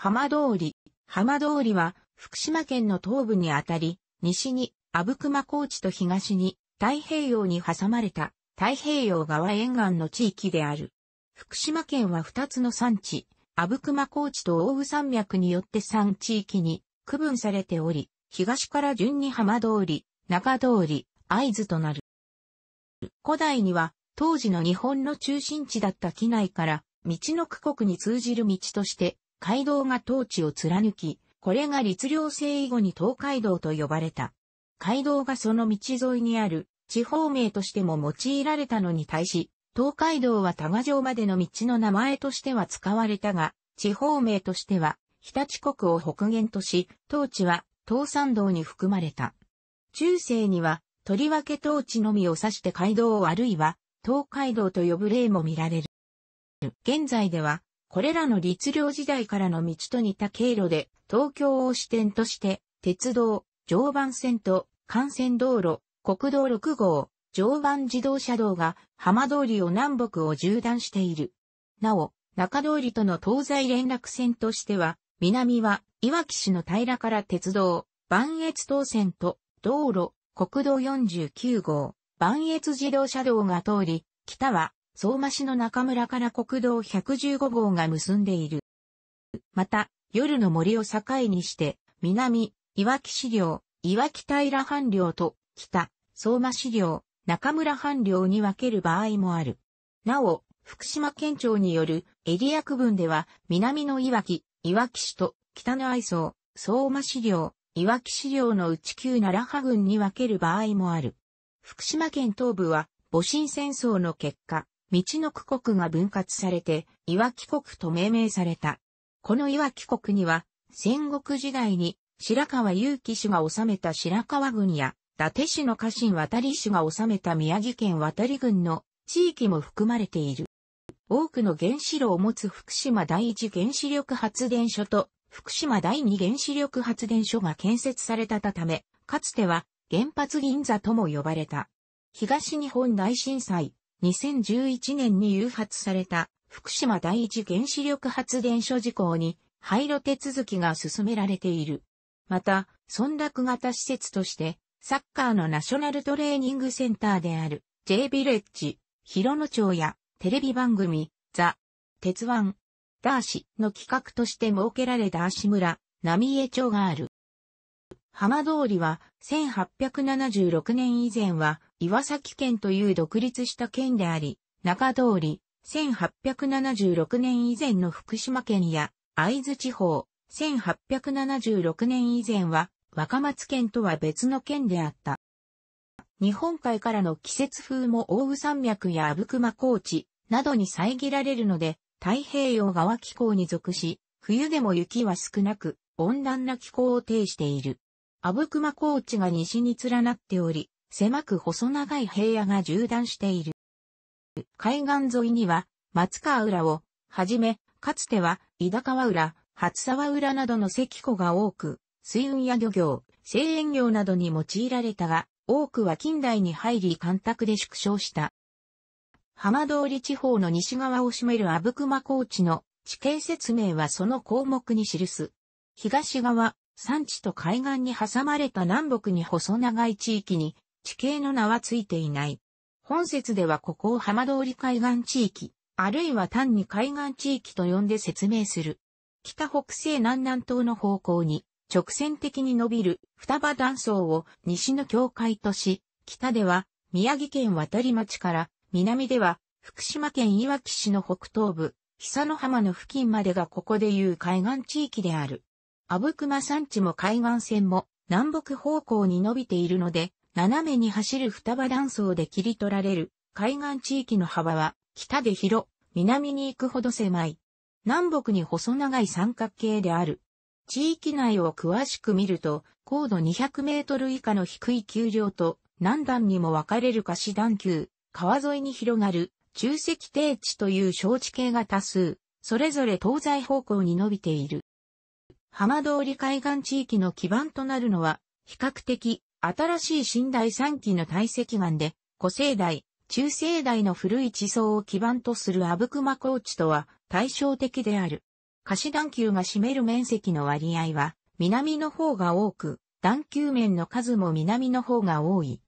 浜通り。浜通りは、福島県の東部にあたり、西に、阿武隈高地と東に、太平洋に挟まれた、太平洋側沿岸の地域である。福島県は2つの産地、阿武隈高地と大宇山脈によって3地域に区分されており、東から順に浜通り、中通り、合図となる。古代には、当時の日本の中心地だった機内から、道の区国に通じる道として、街道が当地を貫き、これが律令制以後に東海道と呼ばれた。街道がその道沿いにある地方名としても用いられたのに対し、東海道は多賀城までの道の名前としては使われたが、地方名としては、日立国を北限とし、当地は東山道に含まれた。中世には、とりわけ当地のみを指して街道をあるいは、東海道と呼ぶ例も見られる。現在では、これらの律令時代からの道と似た経路で、東京を支点として、鉄道、常磐線と幹線道路、国道6号、常磐自動車道が浜通りを南北を縦断している。なお、中通りとの東西連絡線としては、南は、いわき市の平から鉄道、磐越東線と、道路、国道49号、磐越自動車道が通り、北は、相馬市の中村から国道115号が結んでいる。また、夜の森を境にして、南、いわき市領、いわき平半領と、北、相馬市領、中村半領に分ける場合もある。なお、福島県庁によるエリア区分では、南のいわき、いわき市と、北の愛想、相馬市領、いわき市領の内旧奈良派郡に分ける場合もある。福島県東部は、戊辰戦争の結果、道の区国が分割されて、岩木国と命名された。この岩木国には、戦国時代に白川祐樹氏が治めた白川郡や、伊達氏の家臣渡り氏が治めた宮城県渡り郡の地域も含まれている。多くの原子炉を持つ福島第一原子力発電所と福島第二原子力発電所が建設されたため、かつては原発銀座とも呼ばれた。東日本大震災、2011年に誘発された福島第一原子力発電所事項に廃炉手続きが進められている。また、村落型施設として、サッカーのナショナルトレーニングセンターである J ビレッジ、広野町やテレビ番組、ザ、鉄腕、ダーシの企画として設けられた足村、浪江町がある。浜通りは1876年以前は岩崎県という独立した県であり、中通り、1876年以前の福島県や、会津地方、1876年以前は、若松県とは別の県であった。日本海からの季節風も大宇山脈や阿武隈高地などに遮られるので、太平洋側気候に属し、冬でも雪は少なく、温暖な気候を呈している。阿武隈高地が西に連なっており、狭く細長い平野が縦断している。海岸沿いには、松川浦を、はじめ、かつては、井田川浦、初沢浦などの石湖が多く、水運や漁業、製塩業などに用いられたが、多くは近代に入り干拓で縮小した。浜通り地方の西側を占める阿武隈高地の地形説明はその項目に記す。東側、山地と海岸に挟まれた南北に細長い地域に地形の名はついていない。本説ではここを浜通り海岸地域、あるいは単に海岸地域と呼んで説明する。北北西南南東の方向に直線的に伸びる双葉断層を西の境界とし、北では宮城県渡り町から南では福島県いわき市の北東部、久野浜の付近までがここでいう海岸地域である。阿武隈山地も海岸線も南北方向に伸びているので、斜めに走る双葉断層で切り取られる海岸地域の幅は北で広、南に行くほど狭い。南北に細長い三角形である。地域内を詳しく見ると、高度200メートル以下の低い丘陵と何段にも分かれる貸し段丘、川沿いに広がる中石低地という小地形が多数、それぞれ東西方向に伸びている。浜通り海岸地域の基盤となるのは、比較的新しい新代三期の堆積岩で、古生代、中生代の古い地層を基盤とする阿武隈高地とは対照的である。貸段丘が占める面積の割合は南の方が多く、段丘面の数も南の方が多い。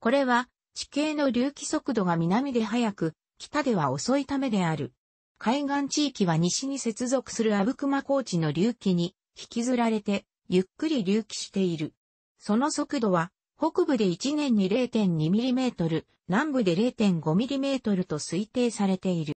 これは地形の隆起速度が南で速く、北では遅いためである。海岸地域は西に接続する阿武隈高地の隆起に引きずられてゆっくり隆起している。その速度は、北部で1年に 0.2mm、南部で 0.5mm と推定されている。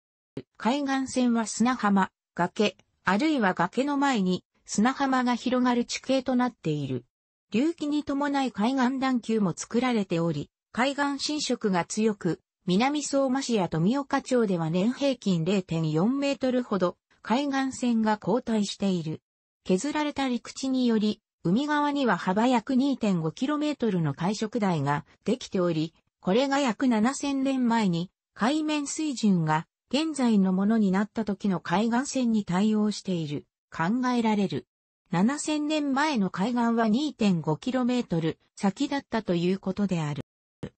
海岸線は砂浜、崖、あるいは崖の前に砂浜が広がる地形となっている。隆起に伴い海岸段丘も作られており、海岸侵食が強く、南相馬市や富岡町では年平均0.4メートルほど海岸線が後退している。削られた陸地により海側には幅約 2.5km の海食台ができており、これが約7000年前に海面水準が現在のものになった時の海岸線に対応している、考えられる。7000年前の海岸は 2.5km 先だったということである。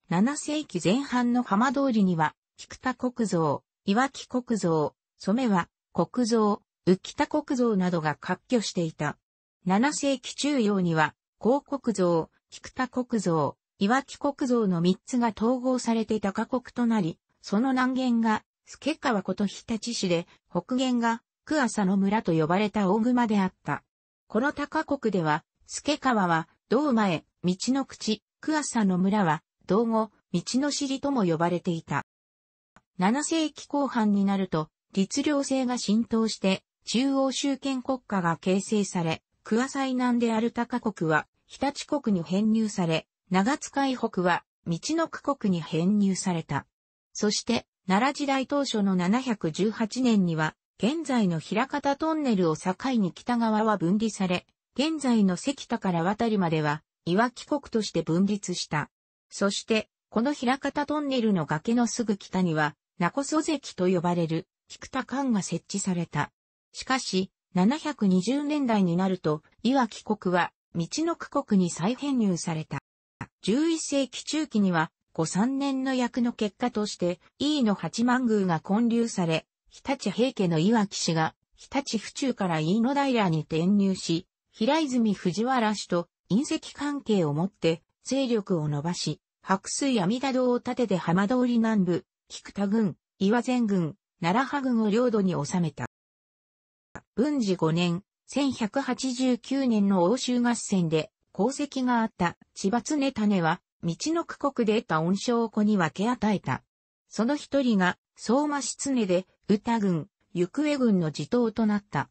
7世紀前半の浜通りには、菊田国像、岩木国像、染は国像、浮田国像などが割拠していた。7世紀中央には、広国像、菊田国像、岩木国像の3つが統合されて高国となり、その南限が、助川こと日立市で、北限が、久浅の村と呼ばれた大熊であった。この高国では、助川は、道前、道の口、久浅の村は、道後、道の尻とも呼ばれていた。7世紀後半になると、律令制が浸透して、中央集権国家が形成され、クア最南である高国は、日立国に編入され、長津海北は、道の区国に編入された。そして、奈良時代当初の718年には、現在の平方トンネルを境に北側は分離され、現在の関田から渡るまでは、岩木国として分立した。そして、この平方トンネルの崖のすぐ北には、名古曽関と呼ばれる、菊田間が設置された。しかし、720年代になると、岩木国は、道の区国に再編入された。11世紀中期には、五3年の役の結果として、E の八幡宮が建立され、日立平家の岩木氏が、日立府中から飯野平に転入し、平泉藤原氏と隕石関係を持って、勢力を伸ばし、白水阿弥陀堂を建てて浜通り南部、菊田郡、岩前郡、奈良派郡を領土に収めた。文治5年、1189年の欧州合戦で功績があった千葉常種は、道の区国で得た恩賞を子に分け与えた。その一人が、相馬市常で、歌軍、行方軍の地頭となった。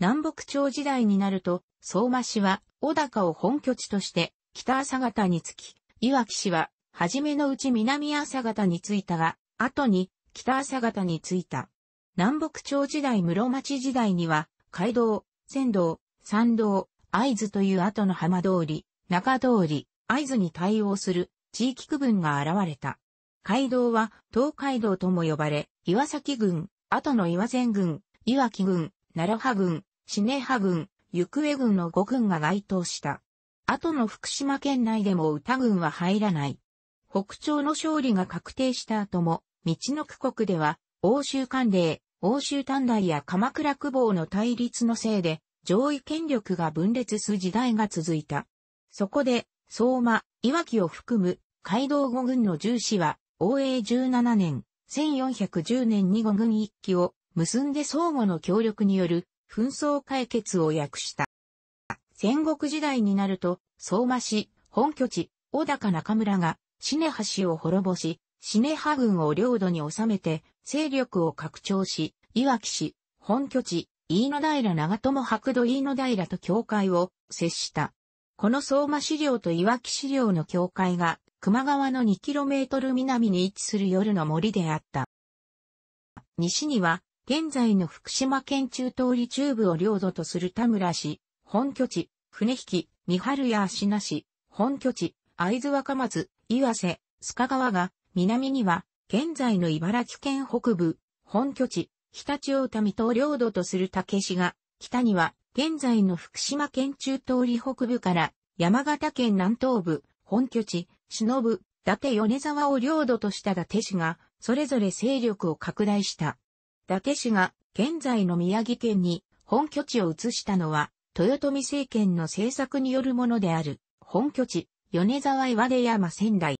南北朝時代になると、相馬市は、小高を本拠地として、北朝方につき、岩木市は、初めのうち南朝方に着いたが、後に、北朝方に着いた。南北朝時代室町時代には、街道、仙道、山道、合図という後の浜通り、中通り、合図に対応する地域区分が現れた。街道は東海道とも呼ばれ、岩崎郡、後の岩前郡、岩木郡、奈良派郡、死ね派郡、行方郡の5郡が該当した。後の福島県内でも歌郡は入らない。北朝の勝利が確定した後も、道の区国では、欧州関令、欧州短大や鎌倉久保の対立のせいで、上位権力が分裂す時代が続いた。そこで、相馬、岩木を含む、街道五軍の重視は、欧英17年、1410年に五軍一揆を結んで相互の協力による紛争解決を訳した。戦国時代になると、相馬市、本拠地、小高中村が、シネ橋を滅ぼし、シネハ軍を領土に収めて、勢力を拡張し、いわき市、本拠地、飯野平長友白土飯野平と境界を接した。この相馬市領といわき市領の境界が、熊川の 2km 南に位置する夜の森であった。西には、現在の福島県中通り中部を領土とする田村市、本拠地、船引、三春や足名市、本拠地、会津若松、岩瀬、須賀川が南には、現在の茨城県北部、本拠地、常陸太田水戸領土とする竹市が、北には、現在の福島県中通り北部から、山形県南東部、本拠地、忍、伊達米沢を領土とした伊達氏が、それぞれ勢力を拡大した。伊達氏が、現在の宮城県に、本拠地を移したのは、豊臣政権の政策によるものである、本拠地、米沢岩出山仙台。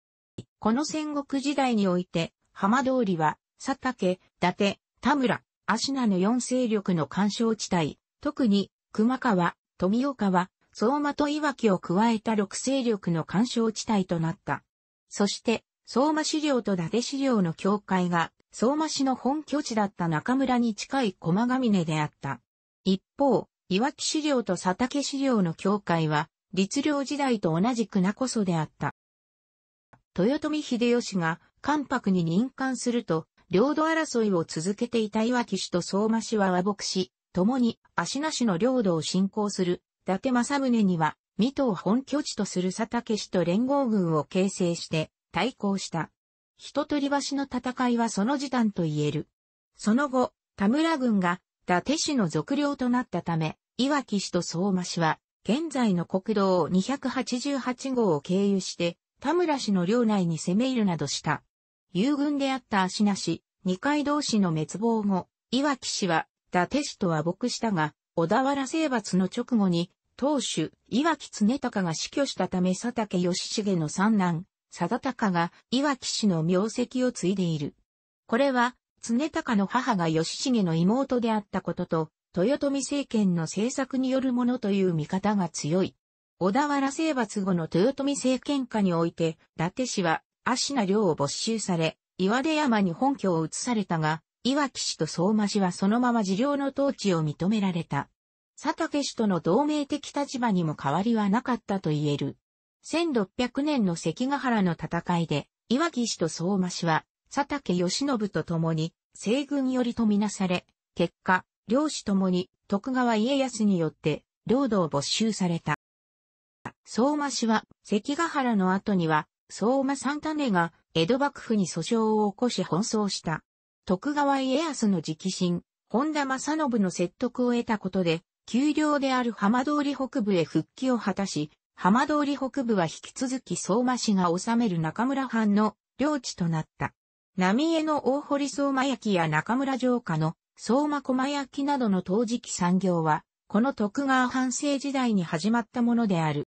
この戦国時代において、浜通りは、佐竹、伊達、田村、芦名の四勢力の干渉地帯、特に、熊川、富岡は、相馬と岩城を加えた六勢力の干渉地帯となった。そして、相馬市領と伊達市領の境界が、相馬市の本拠地だった中村に近い駒ヶ峰であった。一方、岩城き資料と佐竹資料の境界は、律令時代と同じく名こそであった。豊臣秀吉が関白に任官すると、領土争いを続けていた岩木氏と相馬氏は和睦し、共に足名しの領土を侵攻する伊達政宗には、水戸を本拠地とする佐竹氏と連合軍を形成して対抗した。人取橋の戦いはその時短と言える。その後、田村軍が伊達氏の属領となったため、岩木氏と相馬氏は、現在の国道288号を経由して、田村氏の領内に攻め入るなどした。友軍であった足なし、二階同士の滅亡後、岩木氏は伊達氏とは僕したが、小田原征伐の直後に、当主、岩木常隆が死去したため佐竹義重の三男、田隆が岩木氏の名跡を継いでいる。これは、常隆の母が義重の妹であったことと、豊臣政権の政策によるものという見方が強い。小田原征伐後の豊臣政権下において、伊達氏は、芦名領を没収され、岩出山に本拠を移されたが、岩木氏と相馬氏はそのまま自領の統治を認められた。佐竹氏との同盟的立場にも変わりはなかったと言える。1600年の関ヶ原の戦いで、岩木氏と相馬氏は、佐竹義信と共に、西軍よりとみなされ、結果、両氏ともに徳川家康によって、領土を没収された。相馬氏は、関ヶ原の後には、相馬三種が、江戸幕府に訴訟を起こし奔走した。徳川家康の直進、本田正信の説得を得たことで、丘陵である浜通り北部へ復帰を果たし、浜通り北部は引き続き相馬市が治める中村藩の領地となった。浪江の大堀相馬焼や中村城下の相馬駒焼などの陶磁器産業は、この徳川藩政時代に始まったものである。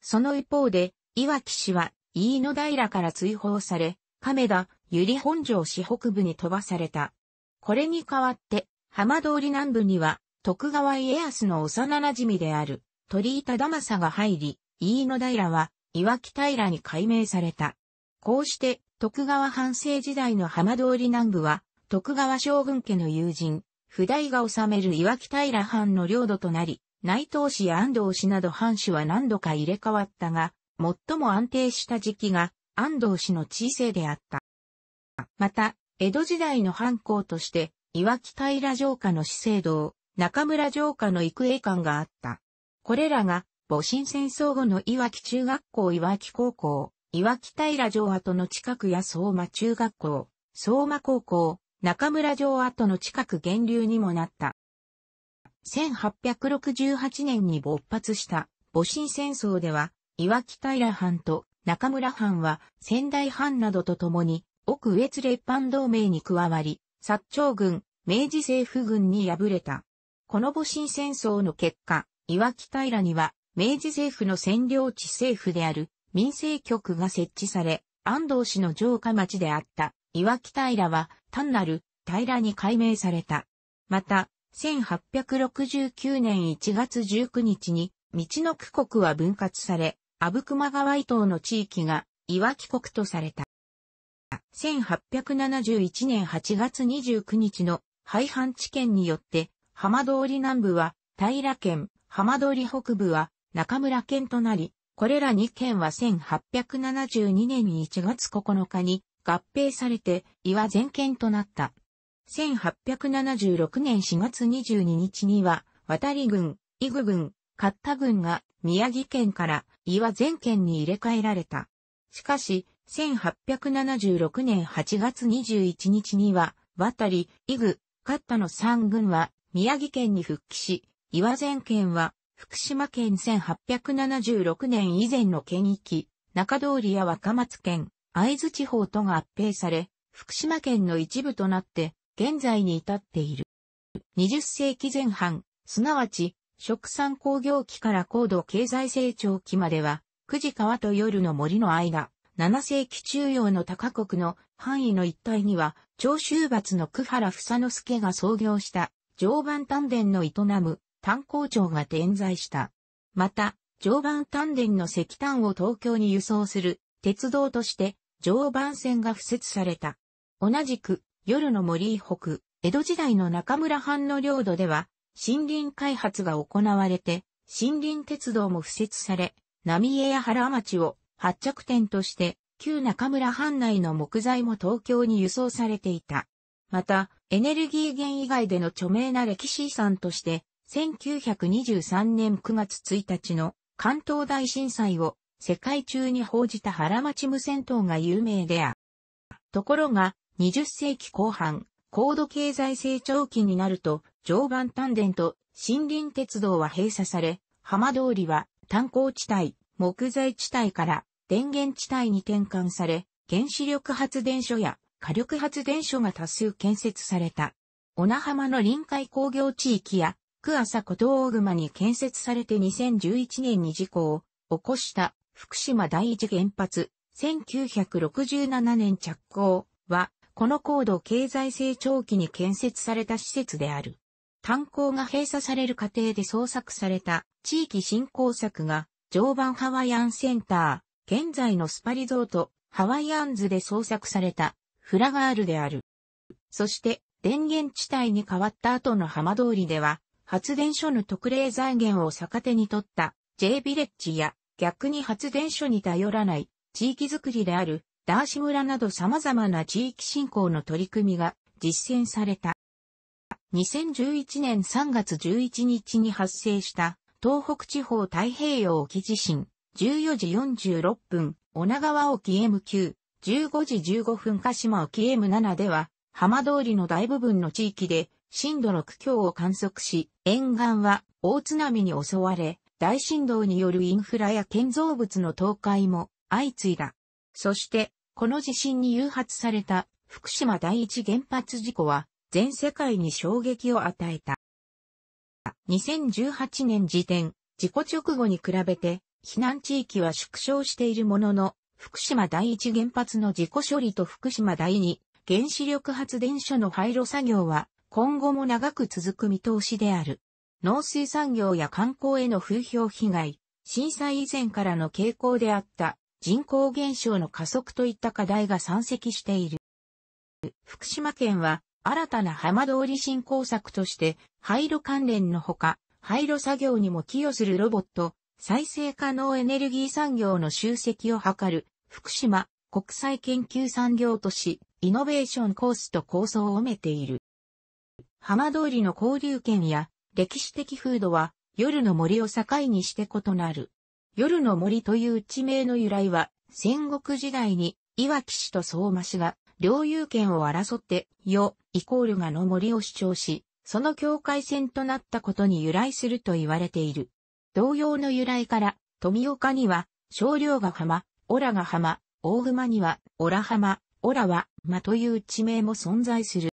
その一方で、岩木氏は、飯野平から追放され、亀田、由利本城市北部に飛ばされた。これに代わって、浜通り南部には、徳川家康の幼馴染である、鳥居忠政が入り、飯野平は、岩木平に改名された。こうして、徳川藩政時代の浜通り南部は、徳川将軍家の友人、普代が治める岩木平藩の領土となり、内藤氏や安藤氏など藩主は何度か入れ替わったが、最も安定した時期が安藤氏の知性であった。また、江戸時代の藩校として、岩木平城下の資生堂、中村城下の育英館があった。これらが、戊辰戦争後の岩木中学校岩木高校、岩木平城跡の近くや相馬中学校、相馬高校、中村城跡の近く源流にもなった。1868年に勃発した戊辰戦争では、岩木平藩と中村藩は仙台藩などと共に奥越列藩同盟に加わり、薩長軍、明治政府軍に敗れた。この戊辰戦争の結果、岩木平には明治政府の占領地政府である民政局が設置され、安藤氏の城下町であった岩木平は単なる平に改名された。また、1869年1月19日に、道の区国は分割され、阿武隈川伊東の地域が、岩木国とされた。1871年8月29日の廃藩地県によって、浜通り南部は平県、浜通り北部は中村県となり、これら2県は1872年1月9日に合併されて岩全県となった。1876年4月22日には、渡り軍、伊具軍、勝田軍が宮城県から岩全県に入れ替えられた。しかし、1876年8月21日には、渡り、伊具、勝田の3軍は宮城県に復帰し、岩全県は福島県1876年以前の県域、中通りや若松県、会津地方と合併され、福島県の一部となって、現在に至っている。20世紀前半、すなわち、食産工業期から高度経済成長期までは、久時川と夜の森の間、7世紀中央の高国の範囲の一帯には、長州伐の久原房之助が創業した常磐丹田の営む炭鉱町が点在した。また、常磐丹田の石炭を東京に輸送する鉄道として常磐線が付設された。同じく夜の森以北、江戸時代の中村藩の領土では、森林開発が行われて、森林鉄道も敷設され、浪江や原町を発着点として、旧中村藩内の木材も東京に輸送されていた。また、エネルギー源以外での著名な歴史遺産として、1923年9月1日の関東大震災を世界中に報じた原町無線塔が有名である。ところが、20世紀後半、高度経済成長期になると、常磐丹田と森林鉄道は閉鎖され、浜通りは炭鉱地帯、木材地帯から電源地帯に転換され、原子力発電所や火力発電所が多数建設された。小名浜の臨海工業地域や、区浅古東大熊に建設されて2011年に事故を起こした福島第一原発1967年着工はこの高度経済成長期に建設された施設である。炭鉱が閉鎖される過程で創作された地域振興策が常磐ハワイアンセンター、現在のスパリゾート、ハワイアンズで創作されたフラガールである。そして電源地帯に変わった後の浜通りでは発電所の特例財源を逆手に取った J ビレッジや逆に発電所に頼らない地域づくりであるダーシ村など様々な地域振興の取り組みが実践された。2011年3月11日に発生した東北地方太平洋沖地震14時46分女川沖 M9 15時15分鹿島沖 M7 では浜通りの大部分の地域で震度6強を観測し沿岸は大津波に襲われ大震動によるインフラや建造物の倒壊も相次いだ。そして、この地震に誘発された福島第一原発事故は全世界に衝撃を与えた。2018年時点、事故直後に比べて避難地域は縮小しているものの、福島第一原発の事故処理と福島第二原子力発電所の廃炉作業は今後も長く続く見通しである。農水産業や観光への風評被害、震災以前からの傾向であった人口減少の加速といった課題が山積している。福島県は新たな浜通り振興策として廃炉関連のほか、廃炉作業にも寄与するロボット、再生可能エネルギー産業の集積を図る福島国際研究産業都市イノベーションコースと構想を埋めている。浜通りの交流圏や歴史的風土は夜の森を境にして異なる。夜の森という地名の由来は、戦国時代に、岩木氏と相馬氏が、領有権を争って、よ、イコールがの森を主張し、その境界線となったことに由来すると言われている。同様の由来から、富岡には、少量が浜、オラが浜、大熊には、オラ浜、オラは、まという地名も存在する。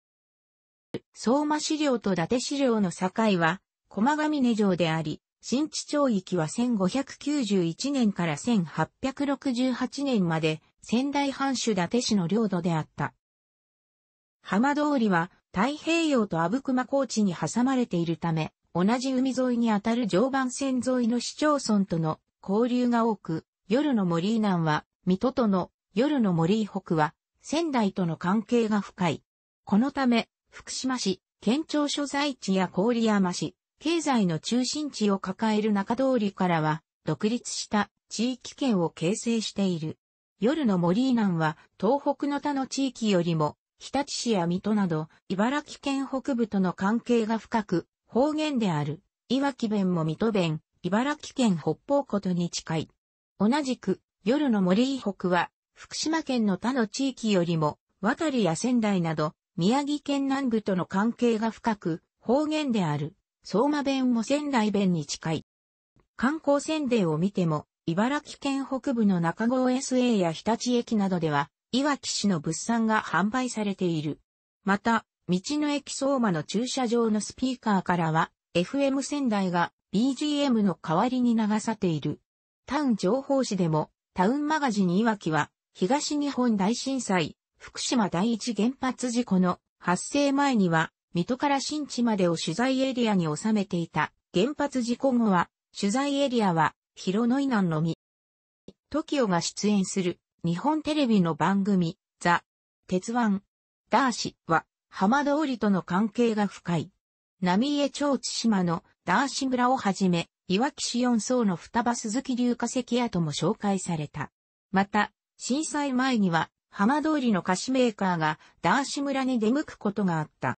相馬資料と伊達資料の境は、駒ヶ峰城であり、新地町域は1591年から1868年まで仙台藩主伊達市の領土であった。浜通りは太平洋と阿武隈高地に挟まれているため、同じ海沿いにあたる常磐線沿いの市町村との交流が多く、夜の森南は、水戸との夜の森北は、仙台との関係が深い。このため、福島市、県庁所在地や郡山市、経済の中心地を抱える中通りからは、独立した地域圏を形成している。夜の森以南は東北の他の地域よりも、日立市や水戸など、茨城県北部との関係が深く、方言である、いわき弁も水戸弁、茨城県北方ことに近い。同じく、夜の森以北は、福島県の他の地域よりも、渡りや仙台など、宮城県南部との関係が深く、方言である、相馬弁も仙台弁に近い。観光宣伝を見ても、茨城県北部の中郷 SA や日立駅などでは、いわき市の物産が販売されている。また、道の駅相馬の駐車場のスピーカーからは、FM 仙台が BGM の代わりに流さている。タウン情報誌でも、タウンマガジンいわきは、東日本大震災、福島第一原発事故の発生前には、水戸から新地までを取材エリアに収めていた原発事故後は、取材エリアは、広野以南のみ。tokio が出演する日本テレビの番組、ザ・鉄腕、ダーシは、浜通りとの関係が深い。浪江町千島のダーシ村をはじめ、岩木市四層の双葉鈴木流化石跡も紹介された。また、震災前には浜通りの菓子メーカーがダーシ村に出向くことがあった。